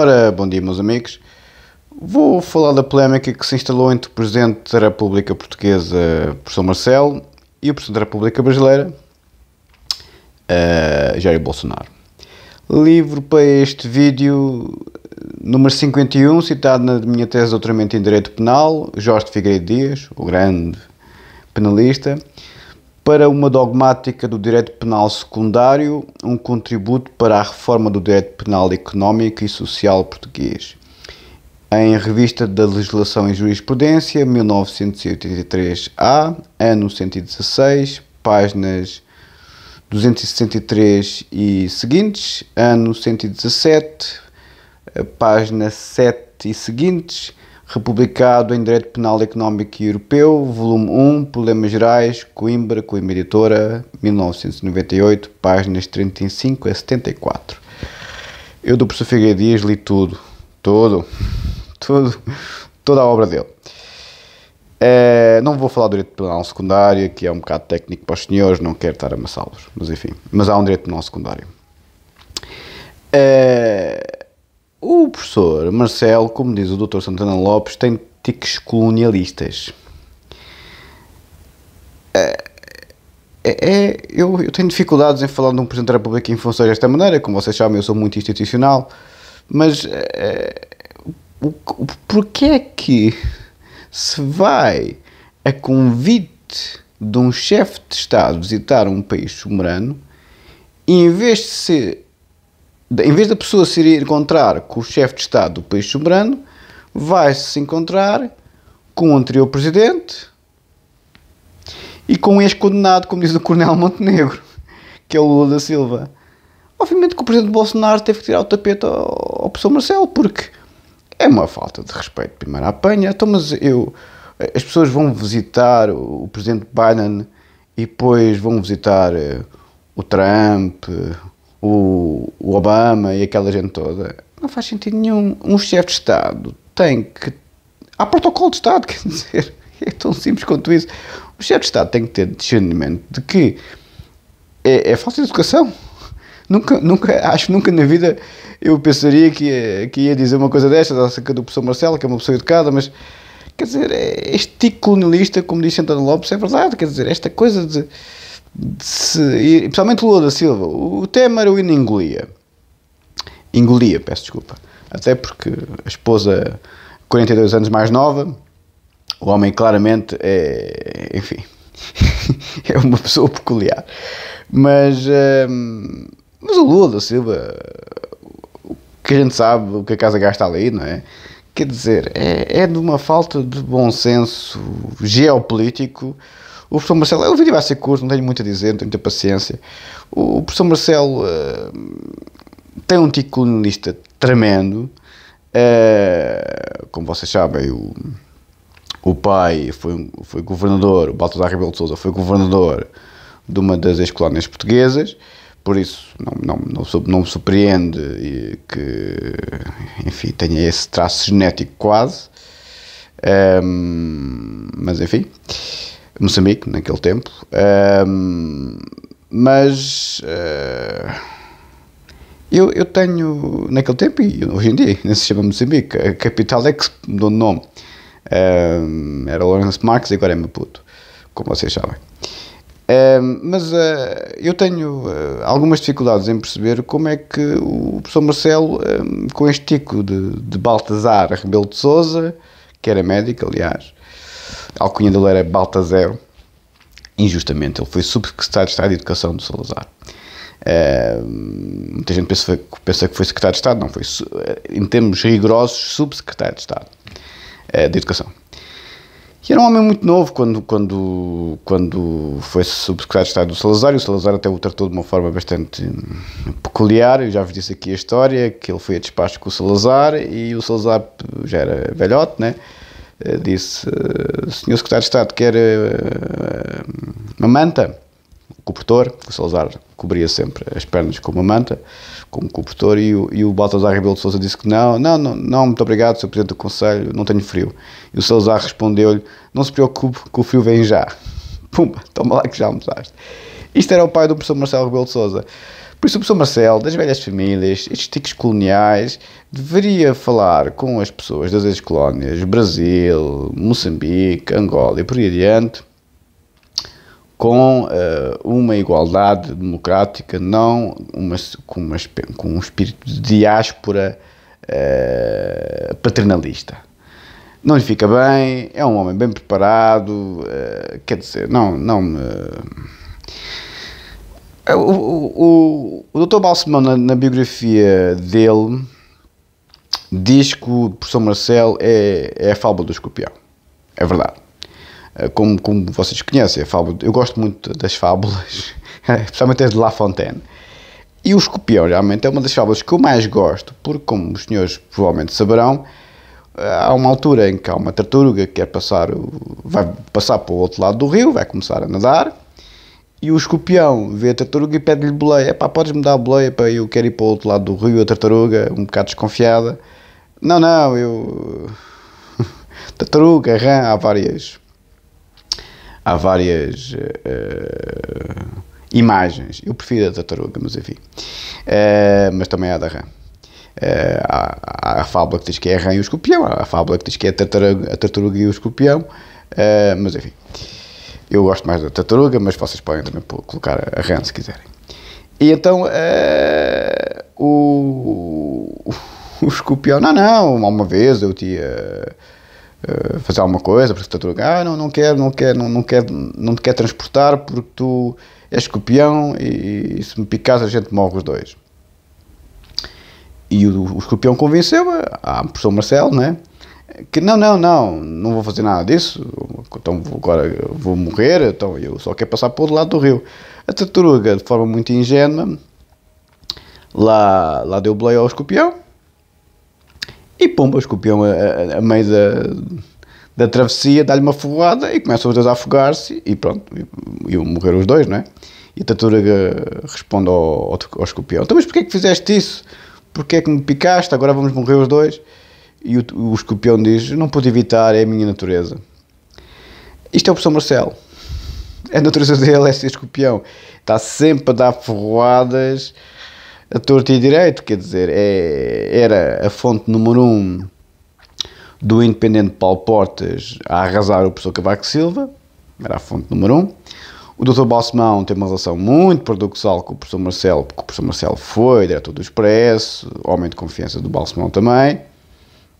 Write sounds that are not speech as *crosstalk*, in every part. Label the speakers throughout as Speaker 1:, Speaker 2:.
Speaker 1: Ora, bom dia, meus amigos. Vou falar da polémica que se instalou entre o Presidente da República Portuguesa, Professor Marcelo, e o Presidente da República Brasileira, uh, Jair Bolsonaro. Livro para este vídeo, número 51, citado na minha tese de doutoramento em Direito Penal, Jorge Figueiredo Dias, o grande penalista, para uma dogmática do direito penal secundário, um contributo para a reforma do direito penal económico e social português. Em Revista da Legislação e Jurisprudência, 1983A, ano 116, páginas 263 e seguintes, ano 117, eh, página 7 e seguintes, republicado em Direito Penal Económico e Europeu, volume 1, Problemas Gerais, Coimbra, Coimbra Editora, 1998, páginas 35 a 74. Eu do professor Figueiredo Dias li tudo, todo, *laughs* todo, toda a obra dele. É, não vou falar do direito penal secundário, que é um bocado técnico para os senhores, não quero estar a amassá-los, mas enfim, mas há um direito penal secundário. É, o professor Marcelo, como diz o Dr. Santana Lopes, tem tiques colonialistas. É, é, é, eu, eu, tenho dificuldades em falar de um Presidente da República em funções desta maneira, como vocês sabem, eu sou muito institucional, mas é, o, o, porquê é que se vai a convite de um chefe de Estado visitar um país soberano, em vez de ser em vez da pessoa se ir encontrar com o chefe de Estado do país soberano, vai-se encontrar com o anterior presidente e com o ex-condenado, como diz o Coronel Montenegro, *laughs* que é o Lula da Silva. Obviamente que o presidente Bolsonaro teve que tirar o tapete ao, ao professor Marcelo, porque é uma falta de respeito, primeiro à apanha. Então, mas eu, as pessoas vão visitar o, presidente Biden e depois vão visitar eh, o Trump o, o Obama e aquela gente toda, não faz sentido nenhum. Um chefe de Estado tem que. Há protocolo de Estado, *laughs* quer dizer. É tão simples quanto isso. O chefe de Estado tem que ter discernimento de que é, é falta de educação. Nunca, nunca, acho nunca na vida eu pensaria que ia, que ia dizer uma coisa destas acerca do professor Marcelo, que é uma pessoa educada, mas quer dizer, este tipo colonialista, como diz Santana Lopes, é verdade, quer dizer, esta coisa de se, principalmente Lula da Silva, o Temer o engolia. Engolia, peço desculpa. Até porque a esposa, 42 anos mais nova, o homem claramente é. Enfim. *laughs* é uma pessoa peculiar. Mas. Hum, mas o Lula da Silva. O que a gente sabe, o que a casa gasta ali, não é? Quer dizer, é, é de uma falta de bom senso geopolítico o professor Marcelo, o vídeo vai ser curto, não tenho muito a dizer, não tenho muita paciência. O, professor Marcelo uh, tem um tico colonialista tremendo. Uh, como vocês sabem, o, o pai foi, foi governador, o Baltasar Rebelo de Souza foi governador de uma das ex-colónias portuguesas por isso não, não, não, não me surpreende que, enfim, tenha esse traço genético quase. Um, ehm, mas enfim. Moçambique, naquele tempo. Um, mas uh, eu, eu tenho, naquele tempo e hoje em dia, *laughs* não se chama Moçambique, a capital é que mudou de nome. Um, era Lawrence Marques e agora é Maputo, como vocês sabem. Um, mas uh, eu tenho uh, algumas dificuldades em perceber como é que o professor Marcelo, um, com este tico de, de Baltazar Rebelo de Souza, que era médico, aliás, a alcunha dele era é Zero. Injustamente, ele foi subsecretário de Estado de Educação do Salazar. Uh, muita gente pensa, pensa, que foi secretário de Estado, não foi, eh, em termos rigorosos, subsecretário de Estado uh, de Educação. E era um homem muito novo quando, quando, quando foi subsecretário de Estado do Salazar, e o Salazar até o tratou de uma forma bastante hum, peculiar. Eu já vos disse aqui a história: que ele foi a despacho com o Salazar, e o Salazar já era velhote, né? Eh, disse: eh, Senhor Secretário de Estado, quer eh, uma manta? O cobertor, o Salazar cobria sempre as pernas com uma manta, com um cobertor, e o, e o Baltasar Rebelo de Souza disse que não, não, não, não, muito obrigado, Sr. Presidente do Conselho, não tenho frio. E o Salazar respondeu-lhe: Não se preocupe, que o frio vem já. *laughs* Pumba, toma lá que já almoçaste. Isto era o pai do professor Marcelo Rebelo de Souza. Por isso, o professor Marcelo, das velhas famílias, estes tiques coloniais, deveria falar com as pessoas das ex-colónias, Brasil, Moçambique, Angola e por aí adiante, com uh, uma igualdade democrática, não uma, com, uma, com, um espírito de diáspora uh, paternalista não lhe fica bem, é um homem bem preparado, uh, quer dizer, não, não me. É, o, o, o, Dr. Balsemão, na, na, biografia dele, diz que o professor Marcel é, é a fábula do escorpião. É verdade. É, como, como vocês conhecem, a fábula, eu gosto muito das fábulas, *laughs* especialmente as de La Fontaine. E o escorpião, realmente, é uma das fábulas que eu mais gosto, porque, como os senhores provavelmente saberão, há uma altura em que há uma tartaruga que quer passar, vai passar para o outro lado do rio, vai começar a nadar, e o escorpião vê a tartaruga e pede-lhe boleia. Pá, podes-me dar a boleia? para eu quero ir para o outro lado do rio. A tartaruga, um bocado desconfiada. Não, não, eu. *laughs* tartaruga, rã, há várias. Há várias. Uh, imagens. Eu prefiro a tartaruga, mas enfim. Uh, mas também há da rã. Uh, há, há, a fábula que diz que é a rã e o escorpião, há a fábula que diz que é a tartaruga, a tartaruga e o escorpião, mas enfim. Eu gosto mais da tartaruga, mas vocês podem também colocar a rã se quiserem. E então uh, o, o, escorpião, não, não, uma vez eu tinha uh, eh, eh, fazer alguma coisa, porque a tartaruga, ah, não, não quero, não quero, não, não quero, não te quer transportar porque tu és escorpião e, e se me picares a gente morre os dois. E o, o escorpião convenceu a, a ah, professor Marcelo, né? que não, não, não, não vou fazer nada disso, então agora vou morrer, então eu só quero passar para o outro lado do rio. A tartaruga, de forma muito ingênua, lá, lá deu boleia ao escorpião e pomba o escorpião a, a, a meio da, da travessia, dá-lhe uma fogoada e começam os dois a afogar-se e pronto, e, e morreram os dois, não é? E a tartaruga responde ao, ao, ao escorpião, então mas porquê é que fizeste isso? Porquê é que me picaste? Agora vamos morrer os dois? E o, o escorpião diz: Não pude evitar, é a minha natureza. Isto é o professor Marcelo. A natureza dele é ser escorpião. Está sempre a dar ferroadas a torto e direito. Quer dizer, é, era a fonte número um do independente Paulo Portas a arrasar o professor Cavaco Silva. Era a fonte número um. O doutor Balsemão tem uma relação muito paradoxal com o professor Marcelo, porque o professor Marcelo foi diretor do Expresso, homem de confiança do Balsemão também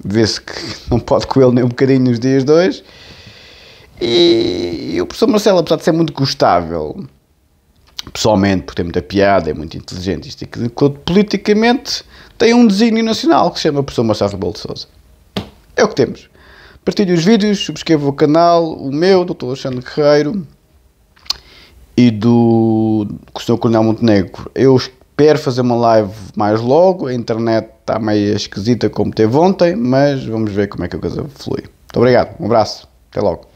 Speaker 1: vê-se que não pode com ele nem um bocadinho nos dias dois E, e o professor Marcelo, apesar de ser muito gostável, pessoalmente, por ter muita piada, é muito inteligente, isto que, politicamente tem um desígnio nacional que se chama professor Marcelo Rebelo de É o que temos. Partilhe os vídeos, subscreva o canal, o meu, do Dr. Alexandre Guerreiro e do, do Sr. Coronel Montenegro. Eu Espero fazer uma live mais logo. A internet está meio esquisita como teve ontem, mas vamos ver como é que a coisa flui. Muito obrigado, um abraço, até logo.